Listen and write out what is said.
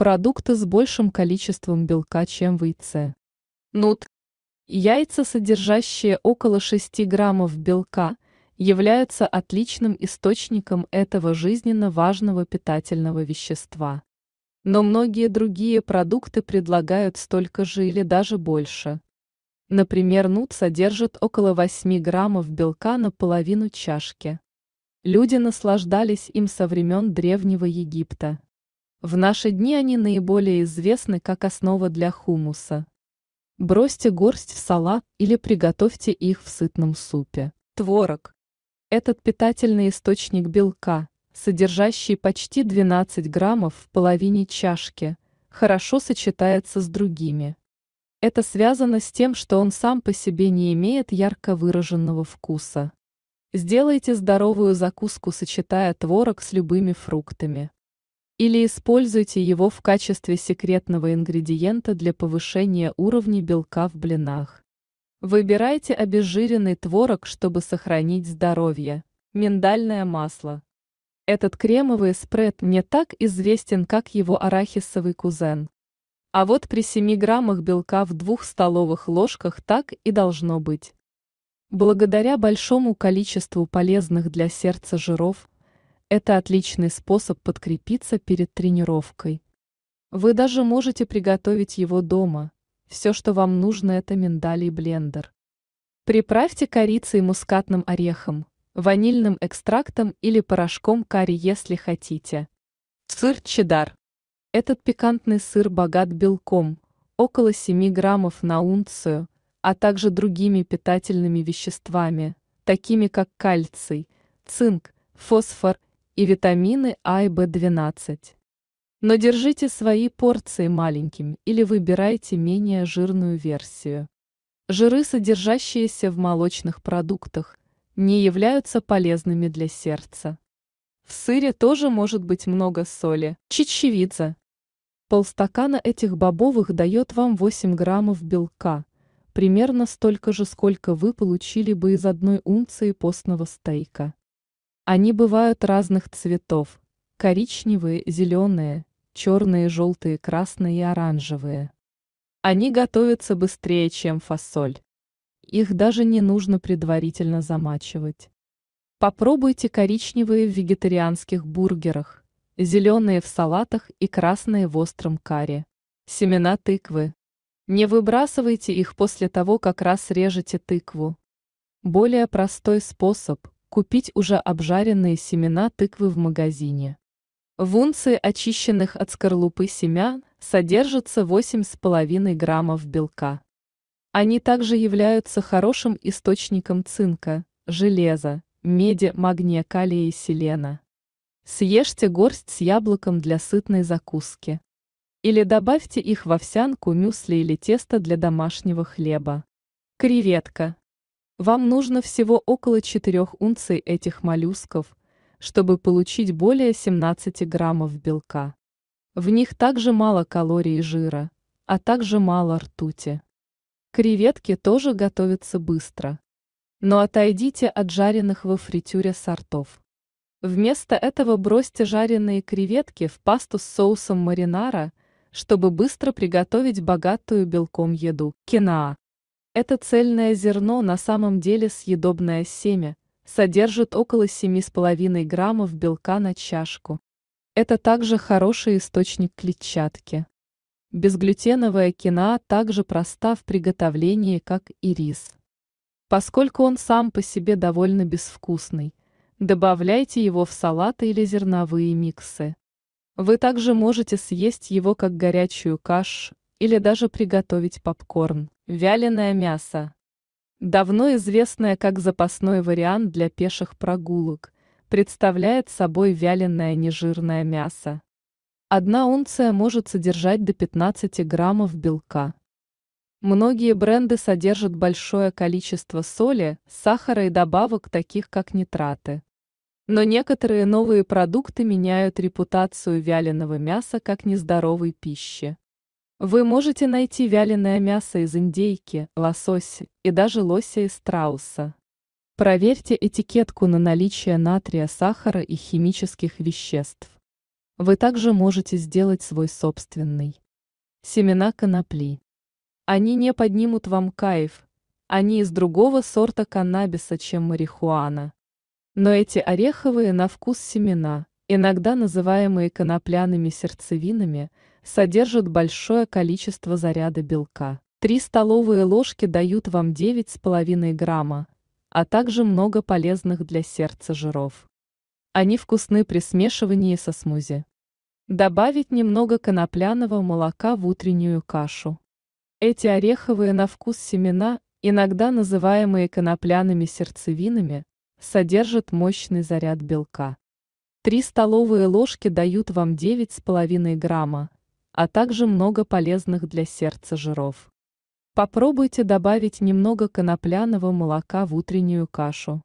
Продукты с большим количеством белка, чем в яйце. Нут. Яйца, содержащие около 6 граммов белка, являются отличным источником этого жизненно важного питательного вещества. Но многие другие продукты предлагают столько же или даже больше. Например, нут содержит около 8 граммов белка на половину чашки. Люди наслаждались им со времен Древнего Египта. В наши дни они наиболее известны как основа для хумуса. Бросьте горсть в салат или приготовьте их в сытном супе. Творог. Этот питательный источник белка, содержащий почти 12 граммов в половине чашки, хорошо сочетается с другими. Это связано с тем, что он сам по себе не имеет ярко выраженного вкуса. Сделайте здоровую закуску, сочетая творог с любыми фруктами или используйте его в качестве секретного ингредиента для повышения уровня белка в блинах. Выбирайте обезжиренный творог, чтобы сохранить здоровье. Миндальное масло. Этот кремовый спред не так известен, как его арахисовый кузен. А вот при 7 граммах белка в двух столовых ложках так и должно быть. Благодаря большому количеству полезных для сердца жиров, это отличный способ подкрепиться перед тренировкой. Вы даже можете приготовить его дома. Все, что вам нужно, это миндаль и блендер. Приправьте корицей мускатным орехом, ванильным экстрактом или порошком карри, если хотите. Сыр чедар. Этот пикантный сыр богат белком, около 7 граммов на унцию, а также другими питательными веществами, такими как кальций, цинк, фосфор и витамины А и В12. Но держите свои порции маленькими или выбирайте менее жирную версию. Жиры, содержащиеся в молочных продуктах, не являются полезными для сердца. В сыре тоже может быть много соли. Чечевица. Полстакана этих бобовых дает вам 8 граммов белка, примерно столько же, сколько вы получили бы из одной унции постного стейка. Они бывают разных цветов – коричневые, зеленые, черные, желтые, красные и оранжевые. Они готовятся быстрее, чем фасоль. Их даже не нужно предварительно замачивать. Попробуйте коричневые в вегетарианских бургерах, зеленые в салатах и красные в остром каре. Семена тыквы. Не выбрасывайте их после того, как раз режете тыкву. Более простой способ – купить уже обжаренные семена тыквы в магазине. В унции очищенных от скорлупы семян содержится 8,5 граммов белка. Они также являются хорошим источником цинка, железа, меди, магния, калия и селена. Съешьте горсть с яблоком для сытной закуски. Или добавьте их в овсянку, мюсли или тесто для домашнего хлеба. Креветка. Вам нужно всего около 4 унций этих моллюсков, чтобы получить более 17 граммов белка. В них также мало калорий и жира, а также мало ртути. Креветки тоже готовятся быстро. Но отойдите от жареных во фритюре сортов. Вместо этого бросьте жареные креветки в пасту с соусом маринара, чтобы быстро приготовить богатую белком еду – киноа. Это цельное зерно, на самом деле съедобное семя, содержит около 7,5 граммов белка на чашку. Это также хороший источник клетчатки. Безглютеновая киноа также проста в приготовлении, как и рис. Поскольку он сам по себе довольно безвкусный, добавляйте его в салаты или зерновые миксы. Вы также можете съесть его как горячую кашу или даже приготовить попкорн. Вяленое мясо. Давно известное как запасной вариант для пеших прогулок, представляет собой вяленое нежирное мясо. Одна унция может содержать до 15 граммов белка. Многие бренды содержат большое количество соли, сахара и добавок, таких как нитраты. Но некоторые новые продукты меняют репутацию вяленого мяса как нездоровой пищи. Вы можете найти вяленое мясо из индейки, лосось и даже лося из страуса. Проверьте этикетку на наличие натрия, сахара и химических веществ. Вы также можете сделать свой собственный. Семена конопли. Они не поднимут вам кайф, они из другого сорта каннабиса, чем марихуана. Но эти ореховые на вкус семена, иногда называемые конопляными сердцевинами – содержит большое количество заряда белка. Три столовые ложки дают вам 9,5 грамма, а также много полезных для сердца жиров. Они вкусны при смешивании со смузи. Добавить немного конопляного молока в утреннюю кашу. Эти ореховые на вкус семена, иногда называемые конопляными сердцевинами, содержат мощный заряд белка. Три столовые ложки дают вам 9,5 грамма, а также много полезных для сердца жиров. Попробуйте добавить немного конопляного молока в утреннюю кашу.